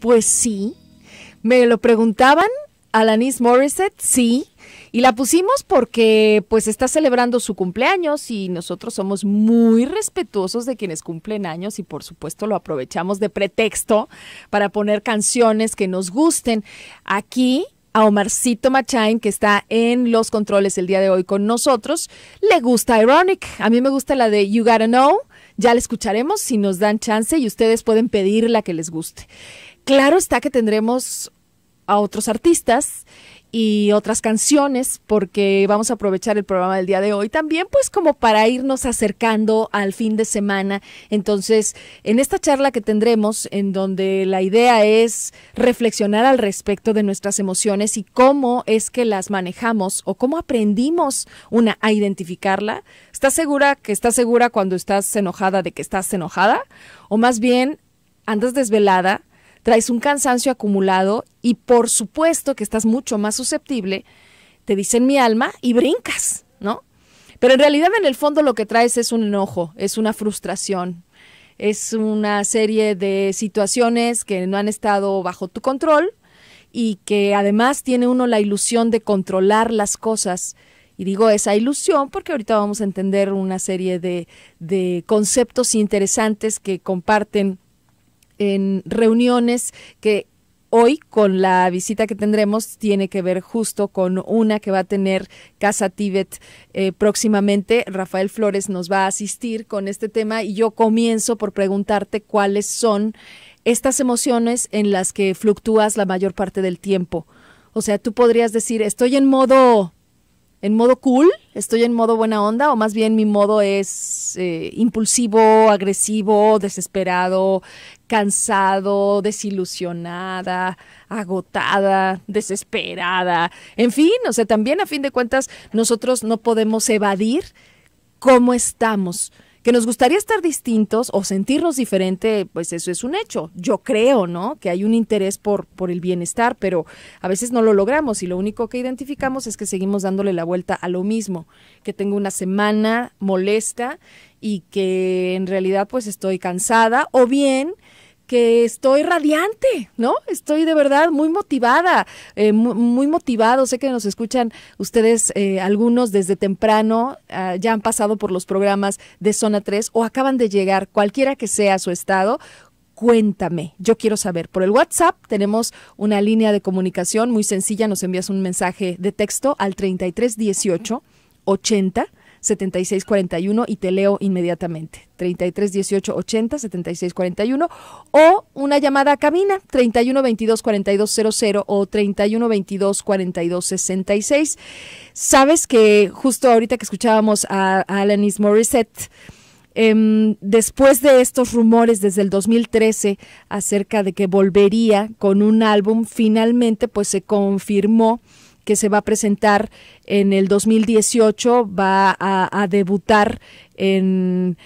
Pues sí. Me lo preguntaban, Alanis Morissette, sí. Y la pusimos porque pues está celebrando su cumpleaños y nosotros somos muy respetuosos de quienes cumplen años y por supuesto lo aprovechamos de pretexto para poner canciones que nos gusten. Aquí a Omarcito Machain que está en los controles el día de hoy con nosotros, le gusta Ironic. A mí me gusta la de You Gotta Know. Ya la escucharemos si nos dan chance y ustedes pueden pedir la que les guste. Claro está que tendremos a otros artistas y otras canciones porque vamos a aprovechar el programa del día de hoy también pues como para irnos acercando al fin de semana. Entonces, en esta charla que tendremos en donde la idea es reflexionar al respecto de nuestras emociones y cómo es que las manejamos o cómo aprendimos una a identificarla, ¿estás segura que estás segura cuando estás enojada de que estás enojada o más bien andas desvelada traes un cansancio acumulado y por supuesto que estás mucho más susceptible, te dicen mi alma y brincas, ¿no? Pero en realidad en el fondo lo que traes es un enojo, es una frustración, es una serie de situaciones que no han estado bajo tu control y que además tiene uno la ilusión de controlar las cosas. Y digo esa ilusión porque ahorita vamos a entender una serie de, de conceptos interesantes que comparten en reuniones que hoy con la visita que tendremos tiene que ver justo con una que va a tener Casa Tíbet eh, próximamente. Rafael Flores nos va a asistir con este tema y yo comienzo por preguntarte cuáles son estas emociones en las que fluctúas la mayor parte del tiempo. O sea, tú podrías decir, estoy en modo en modo cool, estoy en modo buena onda, o más bien mi modo es eh, impulsivo, agresivo, desesperado, cansado, desilusionada, agotada, desesperada. En fin, o sea, también a fin de cuentas nosotros no podemos evadir cómo estamos. Que nos gustaría estar distintos o sentirnos diferente, pues eso es un hecho. Yo creo, ¿no? Que hay un interés por, por el bienestar, pero a veces no lo logramos y lo único que identificamos es que seguimos dándole la vuelta a lo mismo, que tengo una semana molesta y que en realidad pues estoy cansada o bien que estoy radiante, ¿no? Estoy de verdad muy motivada, eh, muy, motivado. Sé que nos escuchan ustedes eh, algunos desde temprano, ah, ya han pasado por los programas de Zona 3 o acaban de llegar, cualquiera que sea su estado. Cuéntame, yo quiero saber. Por el WhatsApp tenemos una línea de comunicación muy sencilla, nos envías un mensaje de texto al 3318 80 7641 y te leo inmediatamente. 33 18 80 76 41 o una llamada a camina 31 22 42 00 o 31 22 42 66. Sabes que justo ahorita que escuchábamos a, Alanis Morissette, em, después de estos rumores desde el 2013 acerca de que volvería con un álbum, finalmente pues se confirmó que se va a presentar en el 2018, va a, debutar en,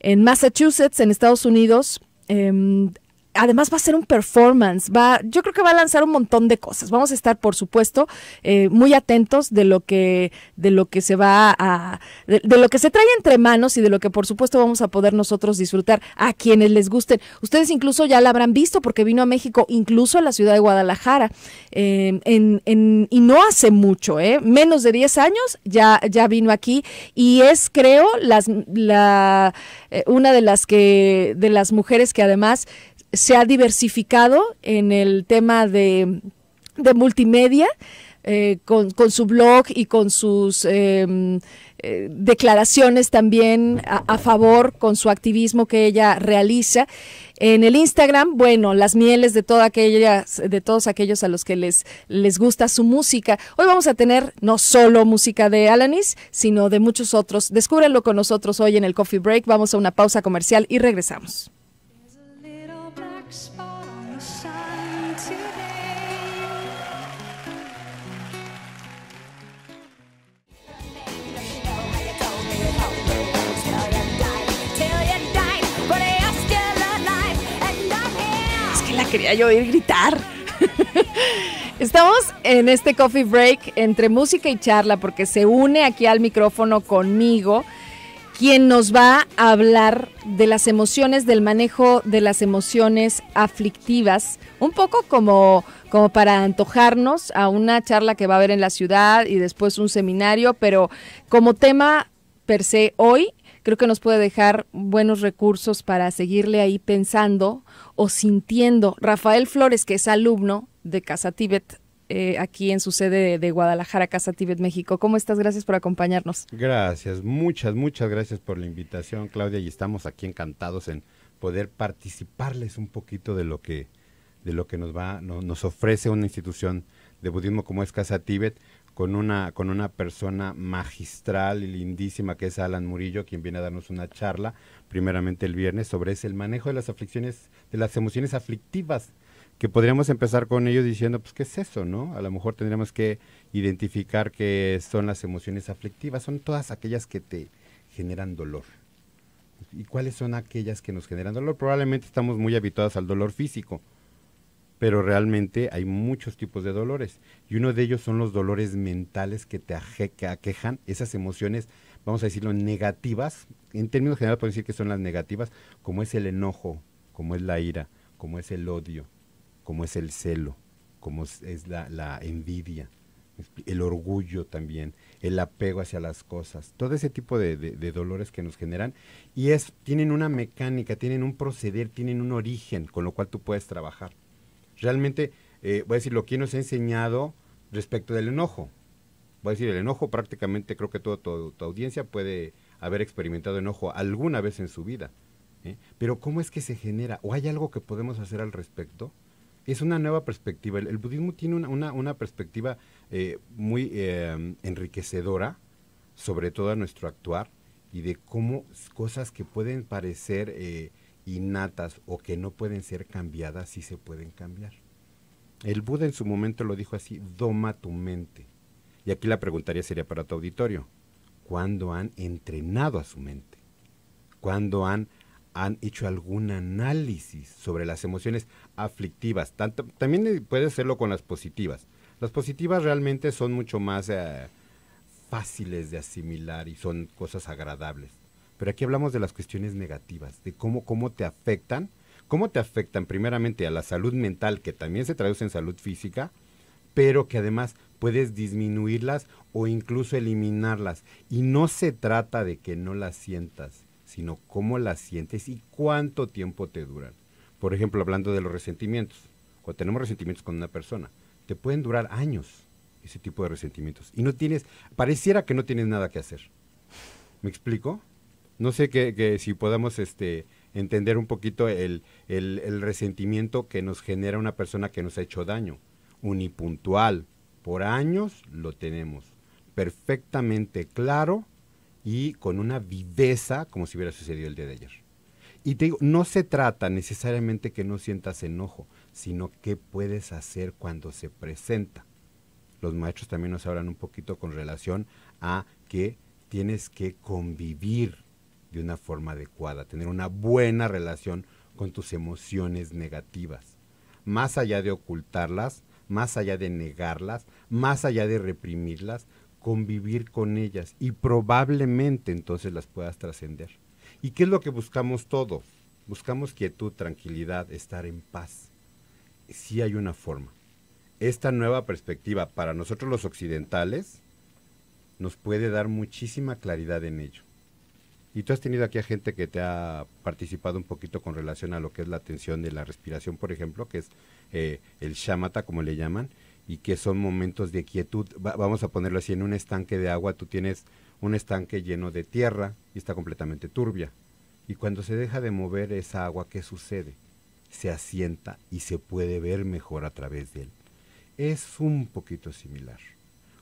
en Massachusetts, en Estados Unidos. Em, además va a ser un performance, va, yo creo que va a lanzar un montón de cosas. Vamos a estar, por supuesto, eh, muy atentos de lo que, de lo que se va a, de, lo que se trae entre manos y de lo que, por supuesto, vamos a poder nosotros disfrutar a quienes les gusten. Ustedes incluso ya la habrán visto porque vino a México, incluso a la ciudad de Guadalajara, eh, en, y no hace mucho, eh, menos de 10 años ya, ya vino aquí y es, creo, las, la, eh, una de las que, de las mujeres que además se ha diversificado en el tema de, multimedia. Eh, con, su blog y con sus em, eh, declaraciones también a, favor con su activismo que ella realiza. En el Instagram, bueno, las mieles de toda de todos aquellos a los que les, les gusta su música. Hoy vamos a tener no solo música de Alanis, sino de muchos otros. Descúbrelo con nosotros hoy en el Coffee Break. Vamos a una pausa comercial y regresamos. quería yo oír gritar. Estamos en este coffee break entre música y charla porque se une aquí al micrófono conmigo quien nos va a hablar de las emociones, del manejo de las emociones aflictivas, un poco como, como para antojarnos a una charla que va a haber en la ciudad y después un seminario, pero como tema per se hoy, creo que nos puede dejar buenos recursos para seguirle ahí pensando o sintiendo. Rafael Flores, que es alumno de Casa Tíbet, eh, aquí en su sede de, Guadalajara, Casa Tíbet, México. ¿Cómo estás? Gracias por acompañarnos. Gracias, muchas, muchas gracias por la invitación, Claudia, y estamos aquí encantados en poder participarles un poquito de lo que de lo que nos va nos ofrece una institución de budismo como es Casa Tíbet, con una, con una persona magistral y lindísima que es Alan Murillo, quien viene a darnos una charla, primeramente el viernes, sobre ese, el manejo de las aflicciones, de las emociones aflictivas, que podríamos empezar con ellos diciendo, pues, ¿qué es eso, no? A lo mejor tendríamos que identificar qué son las emociones aflictivas, son todas aquellas que te generan dolor. ¿Y cuáles son aquellas que nos generan dolor? Probablemente estamos muy habituados al dolor físico, pero realmente hay muchos tipos de dolores y uno de ellos son los dolores mentales que te aquejan esas emociones, vamos a decirlo, negativas. En términos generales podemos decir que son las negativas, como es el enojo, como es la ira, como es el odio, como es el celo, como es la, envidia, el orgullo también, el apego hacia las cosas, todo ese tipo de, de, dolores que nos generan y es, tienen una mecánica, tienen un proceder, tienen un origen con lo cual tú puedes trabajar realmente, eh, voy a decir, lo que nos ha enseñado respecto del enojo. Voy a decir, el enojo prácticamente creo que toda tu, audiencia puede haber experimentado enojo alguna vez en su vida. ¿eh? Pero ¿cómo es que se genera? ¿O hay algo que podemos hacer al respecto? Es una nueva perspectiva. El, budismo tiene una, perspectiva eh, muy enriquecedora sobre todo a nuestro actuar y de cómo cosas que pueden parecer innatas o que no pueden ser cambiadas, sí se pueden cambiar. El Buda en su momento lo dijo así, doma tu mente. Y aquí la preguntaría sería para tu auditorio, ¿cuándo han entrenado a su mente? ¿Cuándo han, han hecho algún análisis sobre las emociones aflictivas? también puede hacerlo con las positivas. Las positivas realmente son mucho más eh, fáciles de asimilar y son cosas agradables pero aquí hablamos de las cuestiones negativas, de cómo, cómo te afectan, cómo te afectan primeramente a la salud mental, que también se traduce en salud física, pero que además puedes disminuirlas o incluso eliminarlas. Y no se trata de que no las sientas, sino cómo las sientes y cuánto tiempo te duran. Por ejemplo, hablando de los resentimientos, cuando tenemos resentimientos con una persona, te pueden durar años ese tipo de resentimientos. Y no tienes, pareciera que no tienes nada que hacer. ¿Me explico? No sé que, si podamos este, entender un poquito el, el, resentimiento que nos genera una persona que nos ha hecho daño. Unipuntual. Por años lo tenemos. Perfectamente claro y con una viveza como si hubiera sucedido el día de ayer. Y te digo, no se trata necesariamente que no sientas enojo, sino qué puedes hacer cuando se presenta. Los maestros también nos hablan un poquito con relación a que tienes que convivir de una forma adecuada, tener una buena relación con tus emociones negativas. Más allá de ocultarlas, más allá de negarlas, más allá de reprimirlas, convivir con ellas y probablemente entonces las puedas trascender. ¿Y qué es lo que buscamos todo? Buscamos quietud, tranquilidad, estar en paz. Sí hay una forma. Esta nueva perspectiva para nosotros los occidentales nos puede dar muchísima claridad en ello. Y tú has tenido aquí a gente que te ha participado un poquito con relación a lo que es la atención de la respiración, por ejemplo, que es eh, el shamata, como le llaman, y que son momentos de quietud. vamos a ponerlo así, en un estanque de agua tú tienes un estanque lleno de tierra y está completamente turbia. Y cuando se deja de mover esa agua, ¿qué sucede? Se asienta y se puede ver mejor a través de él. Es un poquito similar.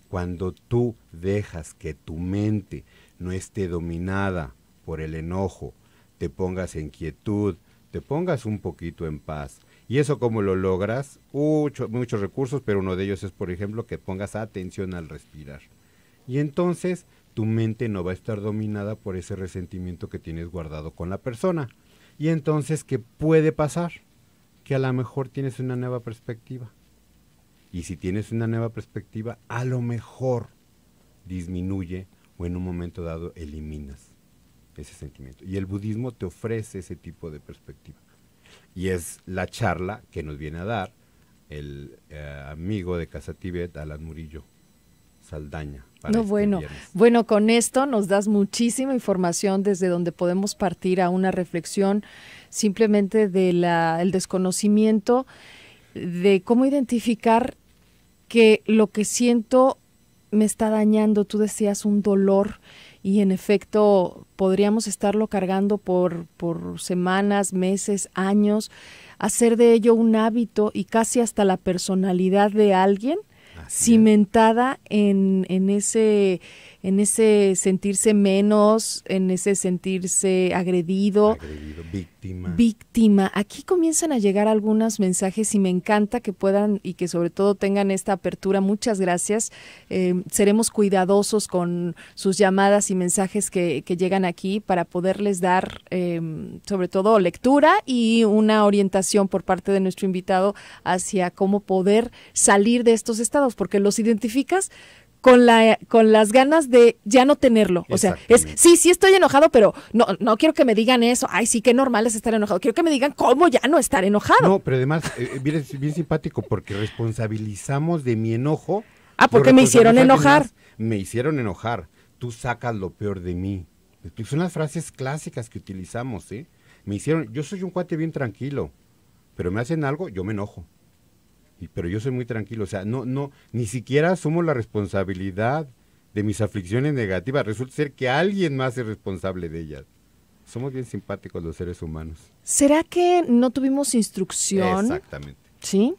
Cuando tú dejas que tu mente no esté dominada por el enojo, te pongas en quietud, te pongas un poquito en paz. ¿Y eso cómo lo logras? muchos recursos, pero uno de ellos es, por ejemplo, que pongas atención al respirar. Y entonces tu mente no va a estar dominada por ese resentimiento que tienes guardado con la persona. Y entonces, ¿qué puede pasar? Que a lo mejor tienes una nueva perspectiva. Y si tienes una nueva perspectiva, a lo mejor disminuye o en un momento dado eliminas ese sentimiento. Y el budismo te ofrece ese tipo de perspectiva. Y es la charla que nos viene a dar el eh, amigo de Casa Tibet, Alan Murillo Saldaña. no, este bueno, bueno, con esto nos das muchísima información desde donde podemos partir a una reflexión simplemente del el desconocimiento de cómo identificar que lo que siento me está dañando. Tú decías un dolor y en efecto podríamos estarlo cargando por, por semanas, meses, años, hacer de ello un hábito y casi hasta la personalidad de alguien cimentada en, en ese en ese sentirse menos, en ese sentirse agredido. víctima. Víctima. Aquí comienzan a llegar algunos mensajes y me encanta que puedan y que sobre todo tengan esta apertura. Muchas gracias. Eh, seremos cuidadosos con sus llamadas y mensajes que, llegan aquí para poderles dar em, sobre todo lectura y una orientación por parte de nuestro invitado hacia cómo poder salir de estos estados, porque los identificas con, la, con las ganas de ya no tenerlo. O sea, es, sí, sí estoy enojado, pero no, no quiero que me digan eso. Ay, sí, qué normal es estar enojado. Quiero que me digan cómo ya no estar enojado. No, pero además, bien, eh, eh, bien simpático, porque responsabilizamos de mi enojo. Ah, porque me hicieron enojar. me hicieron enojar. Tú sacas lo peor de mí. Son las frases clásicas que utilizamos, ¿sí? Me hicieron, yo soy un cuate bien tranquilo, pero me hacen algo, yo me enojo pero yo soy muy tranquilo, o sea, no, no, ni siquiera asumo la responsabilidad de mis aflicciones negativas, resulta ser que alguien más es responsable de ellas. Somos bien simpáticos los seres humanos. ¿Será que no tuvimos instrucción? Exactamente. ¿Sí?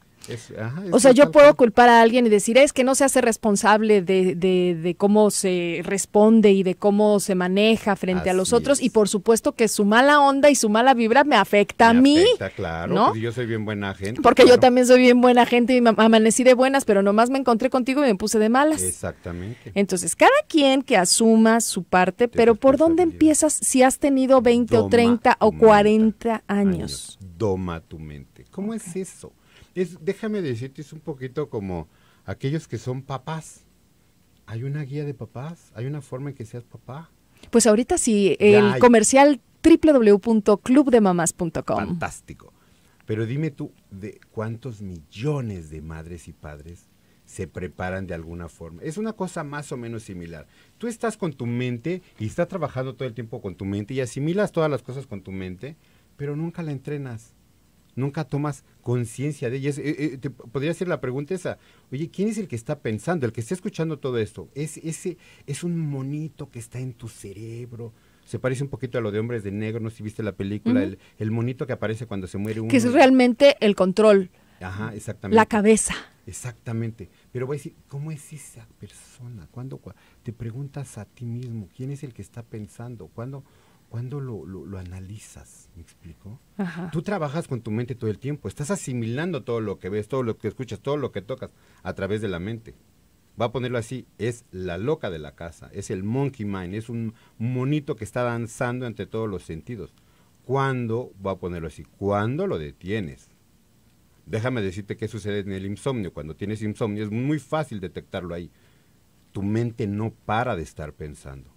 o sea, yo puedo culpar a alguien y decir, es que no se hace responsable de, cómo se responde y de cómo se maneja frente a los otros. Y por supuesto que su mala onda y su mala vibra me afecta a mí. Afecta, claro, ¿no? yo soy bien buena gente. Porque yo también soy bien buena gente y amanecí de buenas, pero nomás me encontré contigo y me puse de malas. Exactamente. Entonces, cada quien que asuma su parte, pero ¿por dónde empiezas si has tenido 20 o 30 o 40 años? Doma tu mente. ¿Cómo es eso? Es, déjame decirte, es un poquito como aquellos que son papás. Hay una guía de papás, hay una forma en que seas papá. Pues ahorita sí, el comercial www.clubdemamas.com. Fantástico. Pero dime tú, ¿de cuántos millones de madres y padres se preparan de alguna forma? Es una cosa más o menos similar. Tú estás con tu mente y estás trabajando todo el tiempo con tu mente y asimilas todas las cosas con tu mente, pero nunca la entrenas nunca tomas conciencia de ellas. Eh, eh, te podría hacer la pregunta esa, oye, ¿quién es el que está pensando, el que está escuchando todo esto? Es, ese, es un monito que está en tu cerebro. Se parece un poquito a lo de Hombres de Negro, no sé si viste la película, el, monito que aparece cuando se muere uno. Que es realmente el control. Ajá, exactamente. La cabeza. Exactamente. Pero voy a decir, ¿cómo es esa persona? ¿Cuándo, te preguntas a ti mismo, ¿quién es el que está pensando? ¿Cuándo? cuando lo, analizas, ¿me explico? Tú trabajas con tu mente todo el tiempo, estás asimilando todo lo que ves, todo lo que escuchas, todo lo que tocas a través de la mente. Va a ponerlo así, es la loca de la casa, es el monkey mind, es un monito que está danzando entre todos los sentidos. ¿Cuándo va a ponerlo así? ¿Cuándo lo detienes? Déjame decirte qué sucede en el insomnio. Cuando tienes insomnio es muy fácil detectarlo ahí. Tu mente no para de estar pensando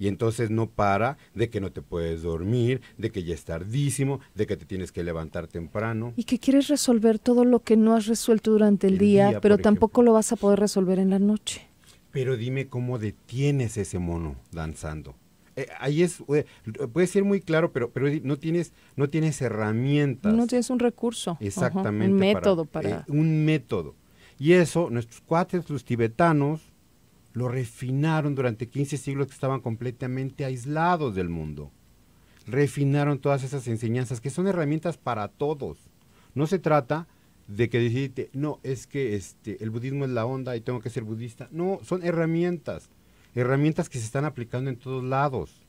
y entonces no para de que no te puedes dormir, de que ya es tardísimo, de que te tienes que levantar temprano. Y que quieres resolver todo lo que no has resuelto durante el, día, pero tampoco lo vas a poder resolver en la noche. Pero dime cómo detienes ese mono danzando. Eh, ahí es, eh, puede ser muy claro, pero, pero no, tienes, no tienes herramientas. No tienes un recurso. Exactamente. un método para... Eh, un método. Y eso, nuestros cuates, los tibetanos, lo refinaron durante 15 siglos que estaban completamente aislados del mundo. Refinaron todas esas enseñanzas que son herramientas para todos. No se trata de que decidiste, no, es que este, el budismo es la onda y tengo que ser budista. No, son herramientas. Herramientas que se están aplicando en todos lados.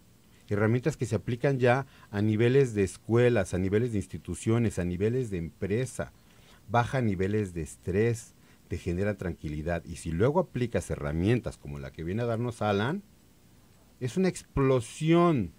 Herramientas que se aplican ya a niveles de escuelas, a niveles de instituciones, a niveles de empresa. Baja niveles de estrés, te genera tranquilidad. Y si luego aplicas herramientas como la que viene a darnos Alan, es una explosión de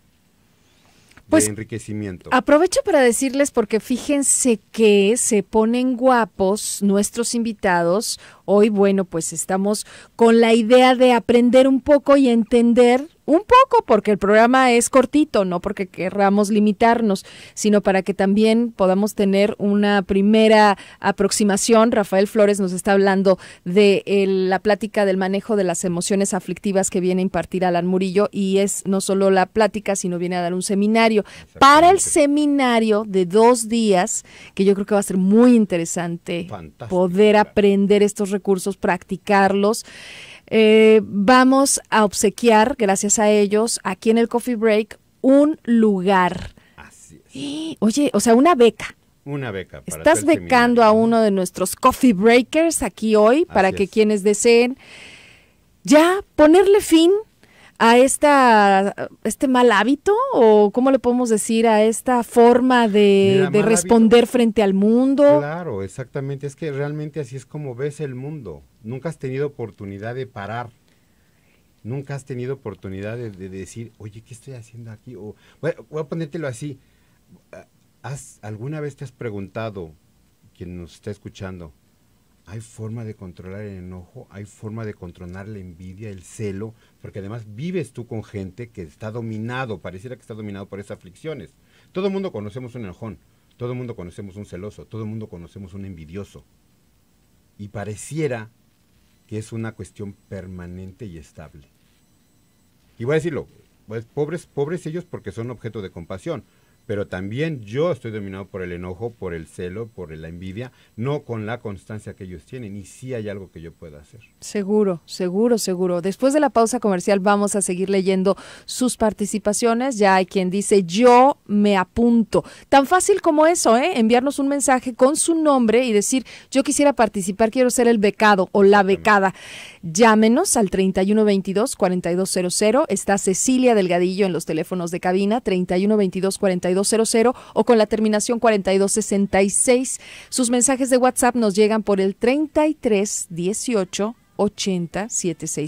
pues, enriquecimiento. Aprovecho para decirles porque fíjense que se ponen guapos nuestros invitados. Hoy, bueno, pues estamos con la idea de aprender un poco y entender un poco porque el programa es cortito, no porque querramos limitarnos, sino para que también podamos tener una primera aproximación. Rafael Flores nos está hablando de eh, la plática del manejo de las emociones aflictivas que viene a impartir Alan Murillo y es no solo la plática, sino viene a dar un seminario. Para el seminario de dos días, que yo creo que va a ser muy interesante poder aprender estos recursos, practicarlos. Eh, vamos a obsequiar, gracias a ellos, aquí en el Coffee Break, un lugar. Así es. Oye, o sea, una beca. Una beca. Estás becando a uno de nuestros coffee breakers aquí hoy para que quienes deseen ya ponerle fin a esta, este mal hábito o cómo le podemos decir a esta forma de, responder frente al mundo? Claro, exactamente. Es que realmente así es como ves el mundo. Nunca has tenido oportunidad de parar. Nunca has tenido oportunidad de, decir, oye, ¿qué estoy haciendo aquí? voy, a ponértelo así. ¿Alguna vez te has preguntado, quien nos está escuchando, hay forma de controlar el enojo, hay forma de controlar la envidia, el celo, porque además vives tú con gente que está dominado, pareciera que está dominado por esas aflicciones. Todo el mundo conocemos un enojón, todo el mundo conocemos un celoso, todo el mundo conocemos un envidioso. Y pareciera que es una cuestión permanente y estable. Y voy a decirlo, pues, pobres, pobres ellos porque son objeto de compasión, pero también yo estoy dominado por el enojo, por el celo, por la envidia, no con la constancia que ellos tienen y sí hay algo que yo pueda hacer. Seguro, seguro, seguro. Después de la pausa comercial vamos a seguir leyendo sus participaciones. Ya hay quien dice yo me apunto. Tan fácil como eso, ¿eh? enviarnos un mensaje con su nombre y decir yo quisiera participar, quiero ser el becado o la becada. Llámenos al 3122-4200. Está Cecilia Delgadillo en los teléfonos de cabina 3122-4200 o con la terminación 4266. Sus mensajes de WhatsApp nos llegan por el 3318. 80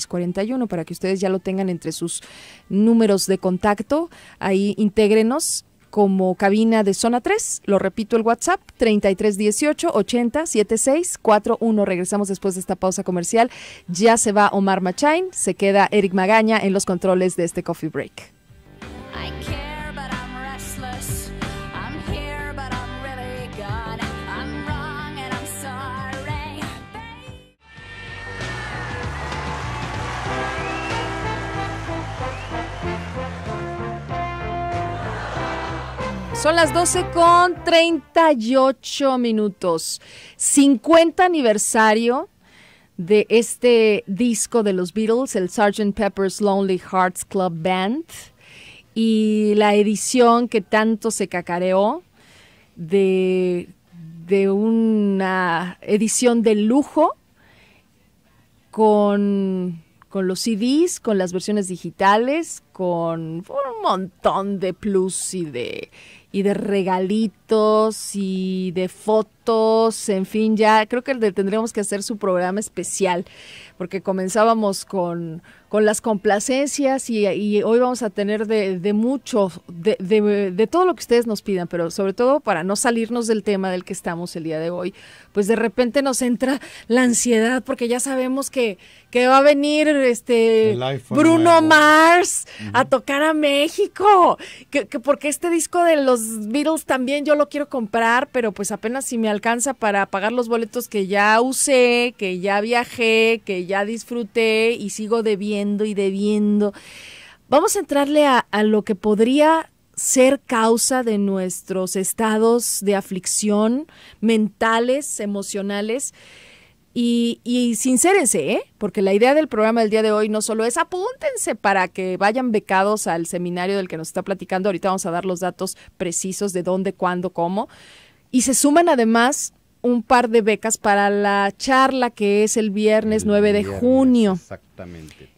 41 para que ustedes ya lo tengan entre sus números de contacto. Ahí intégrenos como cabina de zona 3. Lo repito el WhatsApp, 3318 80 Regresamos después de esta pausa comercial. Ya se va Omar Machain, se queda Eric Magaña en los controles de este coffee break. Son las 12 con 38 minutos. 50 aniversario de este disco de los Beatles, el Sgt. Pepper's Lonely Hearts Club Band, y la edición que tanto se cacareó de, una edición de lujo con, con los CDs, con las versiones digitales, con un montón de plus y de y de regalitos y de fotos, en fin, ya creo que tendríamos que hacer su programa especial, porque comenzábamos con con las complacencias y, hoy vamos a tener de, mucho, de, todo lo que ustedes nos pidan, pero sobre todo para no salirnos del tema del que estamos el día de hoy, pues de repente nos entra la ansiedad porque ya sabemos que, va a venir este Bruno Mars a tocar a México, que, porque este disco de los Beatles también yo lo quiero comprar, pero pues apenas si me alcanza para pagar los boletos que ya usé, que ya viajé, que ya disfruté y sigo de bien y debiendo. Vamos a entrarle a, lo que podría ser causa de nuestros estados de aflicción mentales, emocionales. Y, y sincérense, ¿eh? porque la idea del programa del día de hoy no solo es apúntense para que vayan becados al seminario del que nos está platicando, ahorita vamos a dar los datos precisos de dónde, cuándo, cómo, y se suman además un par de becas para la charla que es el viernes 9 de junio.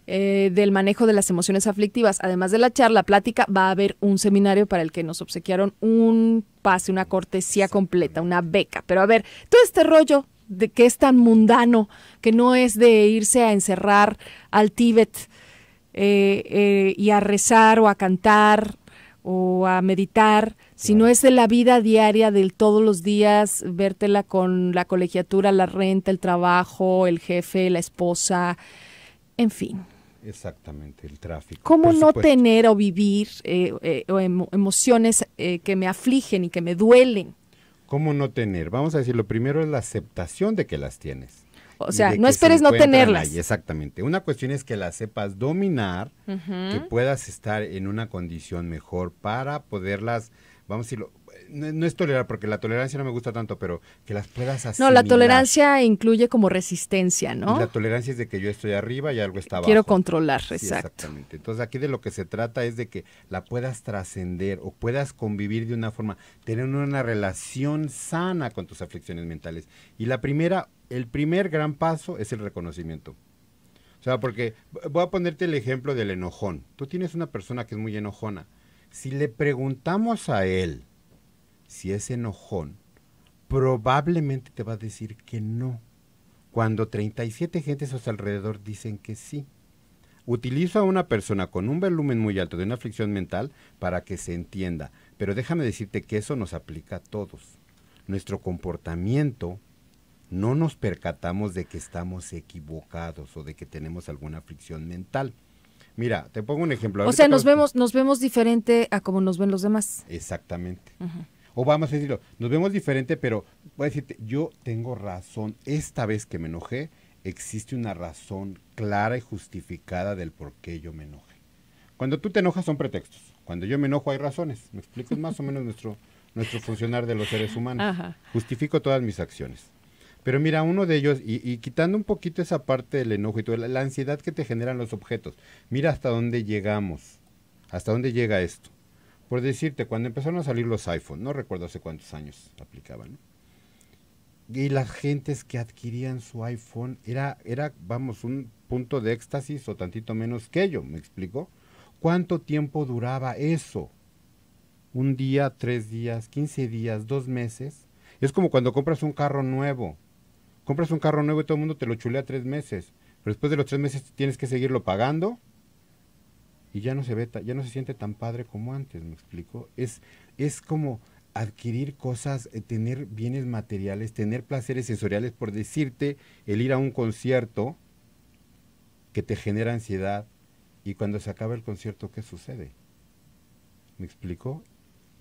Eh, del manejo de las emociones aflictivas. Además de la charla plática, va a haber un seminario para el que nos obsequiaron un pase, una cortesía completa, una beca. Pero a ver, todo este rollo de que es tan mundano, que no es de irse a encerrar al Tíbet eh, eh, y a rezar o a cantar o a meditar, si no es de la vida diaria del todos los días, vértela con la colegiatura, la renta, el trabajo, el jefe, la esposa, en fin. Exactamente, el tráfico. ¿Cómo no tener o vivir eh, eh, emociones eh, que me afligen y que me duelen? ¿Cómo no tener? Vamos a decir, lo primero es la aceptación de que las tienes. O sea, no esperes no tenerlas. exactamente. Una cuestión es que las sepas dominar, que puedas estar en una condición mejor para poderlas, vamos a decirlo, no, es tolerar, porque la tolerancia no me gusta tanto, pero que las puedas hacer. No, la tolerancia incluye como resistencia, ¿no? la tolerancia es de que yo estoy arriba y algo está abajo. Quiero controlar, exacto. Exactamente. Entonces aquí de lo que se trata es de que la puedas trascender o puedas convivir de una forma, tener una relación sana con tus aflicciones mentales. Y la primera, el primer gran paso es el reconocimiento. O sea, porque voy a ponerte el ejemplo del enojón. Tú tienes una persona que es muy enojona. Si le preguntamos a él, si es enojón, probablemente te va a decir que no, cuando 37 gentes a su alrededor dicen que sí. Utilizo a una persona con un volumen muy alto de una aflicción mental para que se entienda, pero déjame decirte que eso nos aplica a todos. Nuestro comportamiento no nos percatamos de que estamos equivocados o de que tenemos alguna aflicción mental. Mira, te pongo un ejemplo. O sea, nos vemos, nos vemos diferente a como nos ven los demás. Exactamente. O vamos a decirlo, nos vemos diferente, pero voy a decirte, yo tengo razón. Esta vez que me enojé, existe una razón clara y justificada del por qué yo me enojé. Cuando tú te enojas son pretextos. Cuando yo me enojo hay razones. Me explico, más o menos nuestro, nuestro funcionar de los seres humanos. Justifico todas mis acciones. Pero mira, uno de ellos, y, quitando un poquito esa parte del enojo y toda la, ansiedad que te generan los objetos, mira hasta dónde llegamos, hasta dónde llega esto. Por decirte, cuando empezaron a salir los iPhones, no recuerdo hace cuántos años aplicaban. Y las gentes que adquirían su iPhone era, era, vamos, un punto de éxtasis o tantito menos que ello, ¿me explico? ¿Cuánto tiempo duraba eso? ¿Un día, tres días, quince días, dos meses? Es como cuando compras un carro nuevo. Compras un carro nuevo y todo el mundo te lo chulea tres meses. Pero después de los tres meses tienes que seguirlo pagando y ya no se ve, ya no se siente tan padre como antes, ¿me explico? Es, es como adquirir cosas, eh, tener bienes materiales, tener placeres sensoriales, por decirte, el ir a un concierto que te genera ansiedad y cuando se acaba el concierto, ¿qué sucede? ¿Me explico?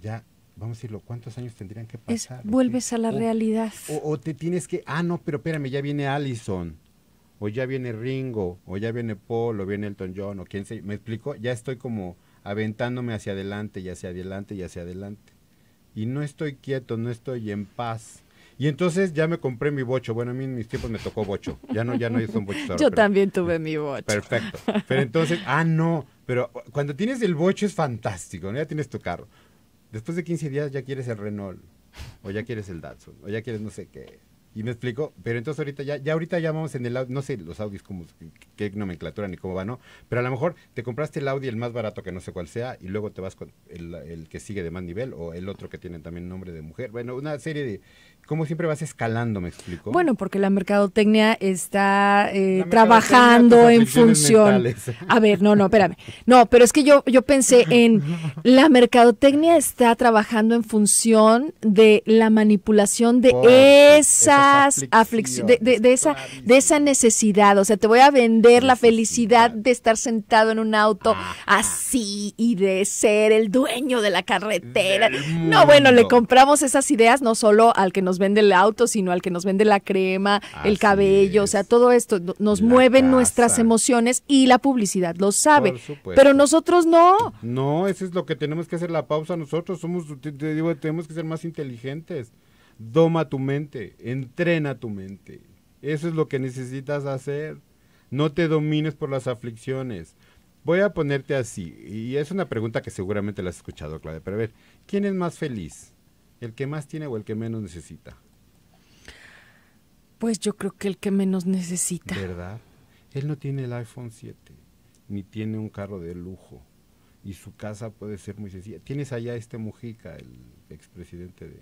Ya, vamos a decirlo, ¿cuántos años tendrían que pasar? vuelves a la realidad. O, o, te tienes que, ah, no, pero espérame, ya viene Allison o ya viene Ringo, o ya viene Paul, o viene Elton John, o quién sé. me explico, ya estoy como aventándome hacia adelante y hacia adelante y hacia adelante. Y no estoy quieto, no estoy en paz. Y entonces ya me compré mi bocho. Bueno, a mí en mis tiempos me tocó bocho. Ya no, ya no hizo un bocho. Yo también tuve mi bocho. Perfecto. Pero entonces, ah, no. Pero cuando tienes el bocho es fantástico, Ya tienes tu carro. Después de 15 días ya quieres el Renault, o ya quieres el Datsun, o ya quieres no sé qué. Y me explico, pero entonces ahorita ya, ya ahorita ya vamos en el audio, no sé los audios como qué nomenclatura ni cómo va, ¿no? Pero a lo mejor te compraste el audio el más barato que no sé cuál sea, y luego te vas con el, que sigue de más nivel, o el otro que tiene también nombre de mujer. Bueno, una serie de, ¿Cómo siempre vas escalando, me explico. Bueno, porque la mercadotecnia está eh, trabajando en función. A ver, no, no, espérame. No, pero es que yo, yo pensé en la mercadotecnia está trabajando en función de la manipulación de esa de, esa, de esa necesidad. O sea, te voy a vender la felicidad de estar sentado en un auto así y de ser el dueño de la carretera. No, bueno, le compramos esas ideas no solo al que nos vende el auto, sino al que nos vende la crema, el cabello, o sea, todo esto nos mueve nuestras emociones y la publicidad lo sabe. Pero nosotros no. No, eso es lo que tenemos que hacer la pausa nosotros. Somos, digo, tenemos que ser más inteligentes. Doma tu mente, entrena tu mente. Eso es lo que necesitas hacer. No te domines por las aflicciones. Voy a ponerte así, y es una pregunta que seguramente la has escuchado, Claudia, pero a ver, ¿quién es más feliz? ¿El que más tiene o el que menos necesita? Pues yo creo que el que menos necesita. ¿Verdad? Él no tiene el iPhone 7, ni tiene un carro de lujo, y su casa puede ser muy sencilla. Tienes allá este Mujica, el expresidente de,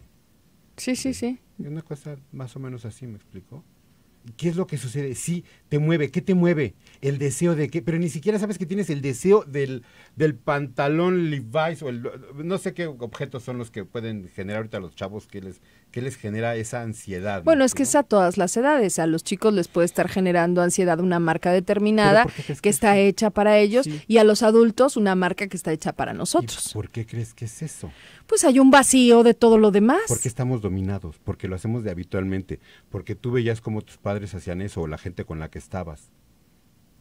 Sí, sí, sí. una cosa más o menos así, ¿me explico? ¿Qué es lo que sucede? Sí, te mueve. ¿Qué te mueve? El deseo de qué. Pero ni siquiera sabes que tienes el deseo del, del pantalón Levi's o el, no sé qué objetos son los que pueden generar ahorita los chavos que les ¿Qué les genera esa ansiedad? Bueno, es que es a todas las edades. A los chicos les puede estar generando ansiedad una marca determinada que, está hecha para ellos y a los adultos una marca que está hecha para nosotros. ¿Y ¿Por qué crees que es eso? Pues hay un vacío de todo lo demás. Porque estamos dominados, porque lo hacemos de habitualmente, porque tú veías cómo tus padres hacían eso o la gente con la que estabas.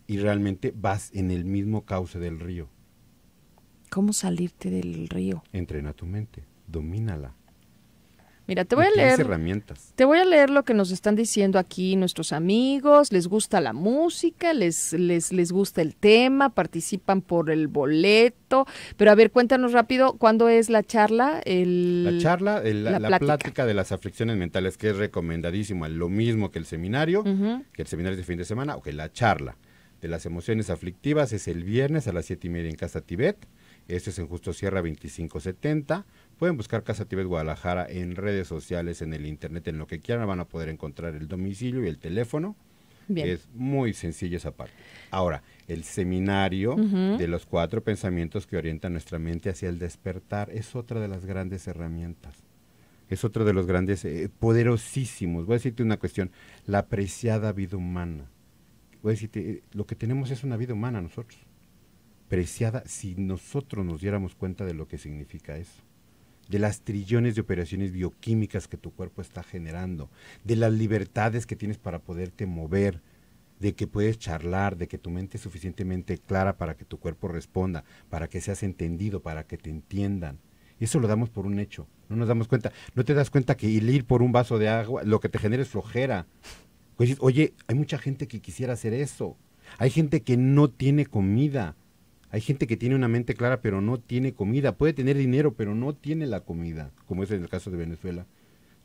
Y realmente vas en el mismo cauce del río. ¿Cómo salirte del río? Entrena tu mente, domínala Mira, te voy a leer. Te voy a leer lo que nos están diciendo aquí nuestros amigos. Les gusta la música, les, les, les gusta el tema, participan por el boleto. Pero a ver, cuéntanos rápido, ¿cuándo es la charla? la charla, la, plática. de las aflicciones mentales, que es recomendadísima. Lo mismo que el seminario, que el seminario de fin de semana, o que la charla de las emociones aflictivas es el viernes a las siete y media en Casa Tibet. Este es en Justo Sierra 2570. Pueden buscar Casa Tibet Guadalajara en redes sociales, en el internet, en lo que quieran, van a poder encontrar el domicilio y el teléfono. Es muy sencillo esa parte. Ahora, el seminario de los cuatro pensamientos que orientan nuestra mente hacia el despertar es otra de las grandes herramientas. Es otra de los grandes, eh, poderosísimos. Voy a decirte una cuestión, la apreciada vida humana. Voy a decirte, eh, lo que tenemos es una vida humana nosotros. Preciada si nosotros nos diéramos cuenta de lo que significa eso de las trillones de operaciones bioquímicas que tu cuerpo está generando, de las libertades que tienes para poderte mover, de que puedes charlar, de que tu mente es suficientemente clara para que tu cuerpo responda, para que seas entendido, para que te entiendan. Eso lo damos por un hecho, no nos damos cuenta. No te das cuenta que ir por un vaso de agua lo que te genera es flojera. Pues Oye, hay mucha gente que quisiera hacer eso. Hay gente que no tiene comida. Hay gente que tiene una mente clara pero no tiene comida, puede tener dinero pero no tiene la comida, como es en el caso de Venezuela.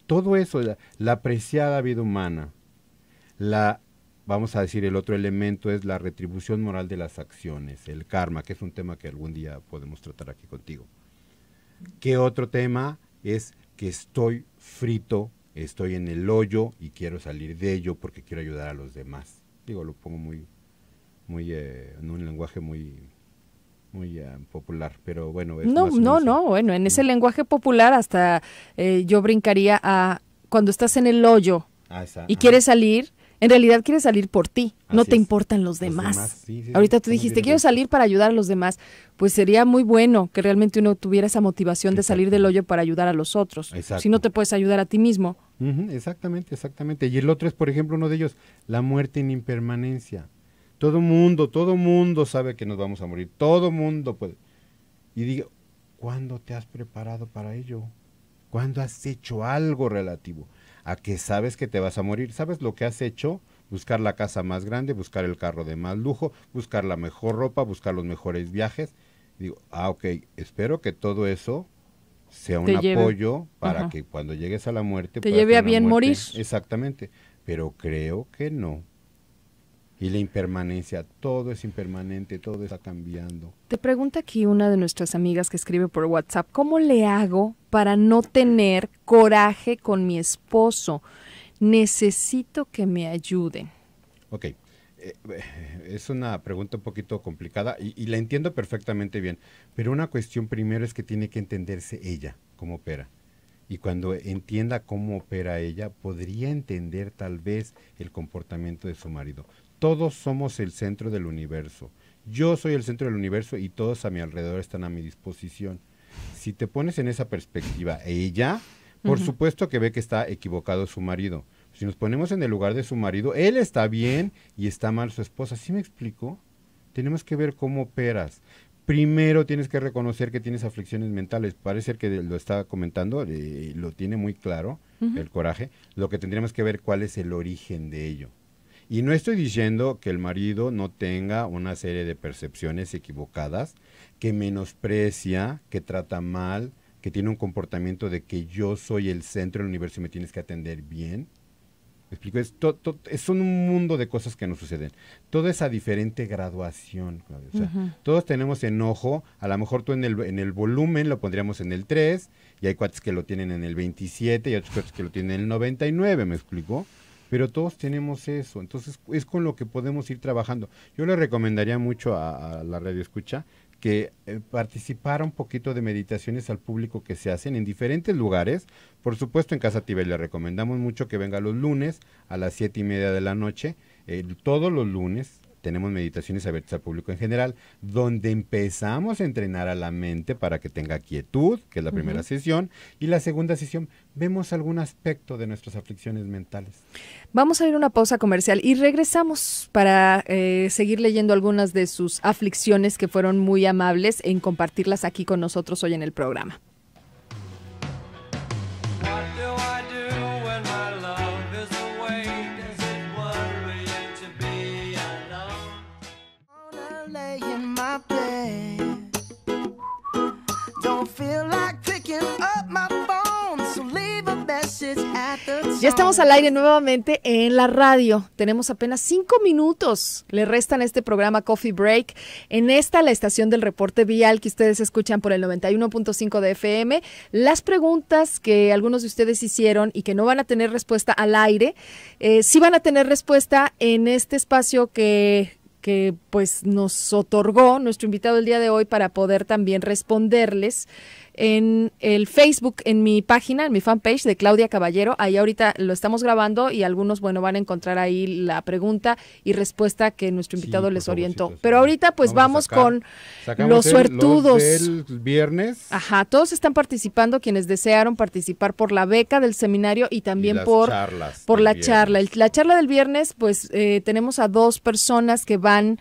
Todo eso, la, la vida humana, la, vamos a decir, el otro elemento es la retribución moral de las acciones, el karma, que es un tema que algún día podemos tratar aquí contigo. ¿Qué otro tema es que estoy frito, estoy en el hoyo y quiero salir de ello porque quiero ayudar a los demás? Digo, lo pongo muy, muy, eh, en un lenguaje muy muy eh, popular, pero bueno. no, no, no, bueno, en ese lenguaje popular hasta eh, yo brincaría a cuando estás en el hoyo ah, y quieres salir, en realidad quieres salir por ti, no te importan los demás. Ahorita tú dijiste, quiero salir para ayudar a los demás. Pues sería muy bueno que realmente uno tuviera esa motivación de salir del hoyo para ayudar a los otros. Si no te puedes ayudar a ti mismo. exactamente, exactamente. Y el otro es, por ejemplo, uno de ellos, la muerte en impermanencia. Todo mundo, todo mundo sabe que nos vamos a morir. Todo mundo puede. Y digo, ¿cuándo te has preparado para ello? ¿Cuándo has hecho algo relativo a que sabes que te vas a morir? ¿Sabes lo que has hecho? Buscar la casa más grande, buscar el carro de más lujo, buscar la mejor ropa, buscar los mejores viajes. digo, ah, ok, espero que todo eso sea un apoyo para que cuando llegues a la muerte... Te lleve a bien morir. Exactamente, pero creo que no y la impermanencia. Todo es impermanente, todo está cambiando. Te pregunta aquí una de nuestras amigas que escribe por WhatsApp, ¿cómo le hago para no tener coraje con mi esposo? Necesito que me ayuden. Ok, eh, eh, es una pregunta un poquito complicada y la entiendo perfectamente bien, pero una cuestión primero es que tiene que entenderse ella cómo opera y cuando entienda cómo opera ella, podría entender tal vez el comportamiento de su marido. Todos somos el centro del universo. Yo soy el centro del universo y todos a mi alrededor están a mi disposición. Si te pones en esa perspectiva, ella, por supuesto que ve que está equivocado su marido. Si nos ponemos en el lugar de su marido, él está bien y está mal su esposa. ¿Sí me explico? Tenemos que ver cómo operas primero tienes que reconocer que tienes aflicciones mentales. Parece que lo está comentando, y eh, lo tiene muy claro el coraje. Lo que tendríamos que ver cuál es el origen de ello. Y no estoy diciendo que el marido no tenga una serie de percepciones equivocadas, que menosprecia, que trata mal, que tiene un comportamiento de que yo soy el centro del universo y me tienes que atender bien. explico? Es, un mundo de cosas que nos suceden. Todo es a diferente graduación, Todos tenemos enojo. A lo mejor tú en el, volumen lo pondríamos en el 3 y hay cuates que lo tienen en el 27 y otros cuates que lo tienen en el 99, ¿me explico? pero todos tenemos eso, entonces es con lo que podemos ir trabajando. Yo le recomendaría mucho a, la radio escucha que eh, participara un poquito de meditaciones al público que se hacen en diferentes lugares. Por supuesto, en Casa Tibet le recomendamos mucho que venga los lunes a las siete y media de la noche, eh, todos los lunes tenemos meditaciones abiertas al público en general, donde empezamos a entrenar a la mente para que tenga quietud, que es la primera sesión, y la segunda sesión vemos algún aspecto de nuestras aflicciones mentales. Vamos a ir a una pausa comercial y regresamos para eh, seguir leyendo algunas de sus aflicciones que fueron muy amables en compartirlas aquí con nosotros hoy en el programa. Ya estamos al aire nuevamente en la radio. Tenemos apenas cinco minutos. Le restan este programa Coffee Break. En esta, la estación del reporte vial que ustedes escuchan por el 91.5 de FM. Las preguntas que algunos de ustedes hicieron y que no van a tener respuesta al aire, eh, sí van a tener respuesta en este espacio que que pues nos otorgó nuestro invitado el día de hoy para poder también responderles en el Facebook, en mi página, en mi fanpage de Claudia Caballero. Ahí ahorita lo estamos grabando y algunos, bueno, van a encontrar ahí la pregunta y respuesta que nuestro invitado les orientó. Pero ahorita pues vamos, con los suertudos. viernes. Ajá, todos están participando quienes desearon participar por la beca del seminario y también por, por la charla. la charla del viernes pues eh, tenemos a dos personas que van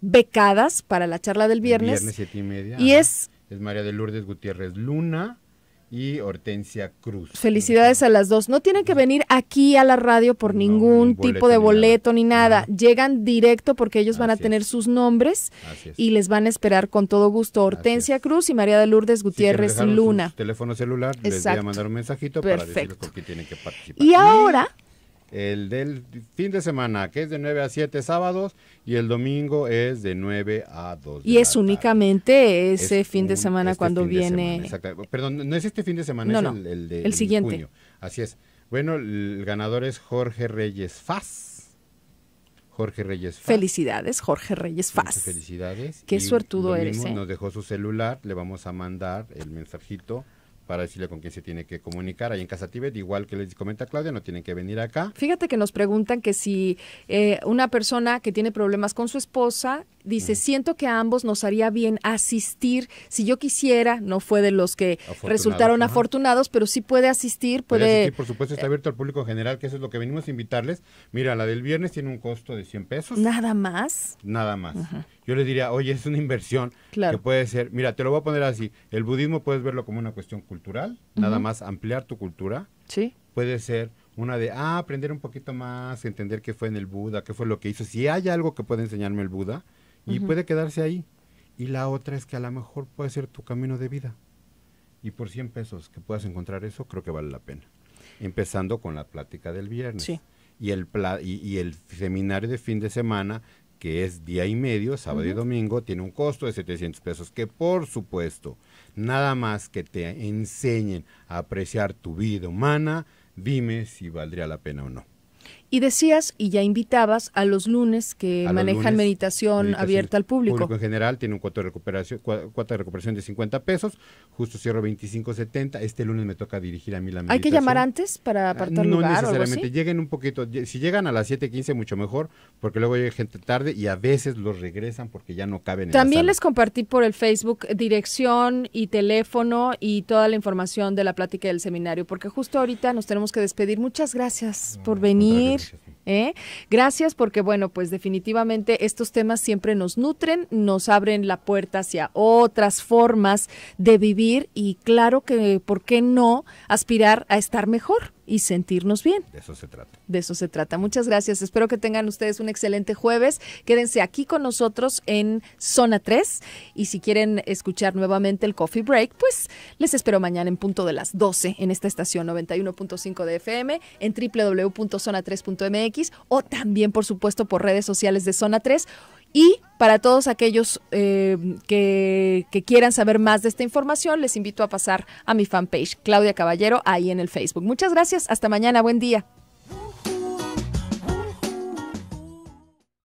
becadas para la charla del viernes. viernes siete y, media. y es es María de Lourdes Gutiérrez Luna y Hortensia Cruz. Felicidades a las dos. No tienen que venir aquí a la radio por ningún tipo de boleto ni nada. Llegan directo porque ellos van a tener sus nombres y les van a esperar con todo gusto Hortensia Cruz y María de Lourdes Gutiérrez Luna. teléfono celular, les voy a mandar un mensajito para decirles por qué tienen que participar. Y ahora el del fin de semana, que es de 9 a 7 sábados, y el domingo es de 9 a 2. Y es únicamente ese fin de semana este cuando viene. Perdón, no es este fin de semana, es el, de siguiente. Junio. Así es. Bueno, el ganador es Jorge Reyes Faz. Jorge Reyes Faz. Felicidades, Jorge Reyes Faz. Muchas felicidades. Qué suertudo eres. ¿eh? Nos dejó su celular, le vamos a mandar el mensajito para decirle con quién se tiene que comunicar. Ahí en Casa Tíbet, igual que les comenta Claudia, no tienen que venir acá. Fíjate que nos preguntan que si eh, una persona que tiene problemas con su esposa dice, siento que a ambos nos haría bien asistir, si yo quisiera, no fue de los que resultaron afortunados, pero sí puede asistir, puede... por supuesto, está eh, abierto al público general, que eso es lo que venimos a invitarles. Mira, la del viernes tiene un costo de 100 pesos. Nada más. Nada más yo le diría, oye, es una inversión que puede ser, mira, te lo voy a poner así, el budismo puedes verlo como una cuestión cultural, nada más ampliar tu cultura. Sí. Puede ser una de, ah, aprender un poquito más, entender qué fue en el Buda, qué fue lo que hizo, si hay algo que puede enseñarme el Buda, y puede quedarse ahí. Y la otra es que a lo mejor puede ser tu camino de vida. Y por 100 pesos que puedas encontrar eso, creo que vale la pena. Empezando con la plática del viernes. Sí. Y el, y el seminario de fin de semana que es día y medio, sábado y domingo, tiene un costo de 700 pesos, que por supuesto, nada más que te enseñen a apreciar tu vida humana, dime si valdría la pena o no. Y decías, y ya invitabas a los lunes que manejan meditación, abierta al público. público en general tiene un cuota de recuperación, cuota de recuperación de 50 pesos, justo cierro 25.70. Este lunes me toca dirigir a mí la meditación. ¿Hay que llamar antes para ah, apartar no lugar? No necesariamente, o algo así? lleguen un poquito, si llegan a las 7.15 mucho mejor, porque luego llega gente tarde y a veces los regresan porque ya no caben También les compartí por el Facebook dirección y teléfono y toda la información de la plática del seminario, porque justo ahorita nos tenemos que despedir. Muchas gracias por venir. ¿eh? Gracias porque, bueno, pues definitivamente estos temas siempre nos nutren, nos abren la puerta hacia otras formas de vivir y claro que, ¿por qué no aspirar a estar mejor? y sentirnos bien. De eso se trata. De eso se trata. Muchas gracias. Espero que tengan ustedes un excelente jueves. Quédense aquí con nosotros en Zona 3 y si quieren escuchar nuevamente el Coffee Break, pues les espero mañana en punto de las 12 en esta estación 91.5 de FM, en www.zona3.mx o también, por supuesto, por redes sociales de Zona 3. Y para todos aquellos eh, que, que, quieran saber más de esta información, les invito a pasar a mi fanpage, Claudia Caballero, ahí en el Facebook. Muchas gracias, hasta mañana, buen día.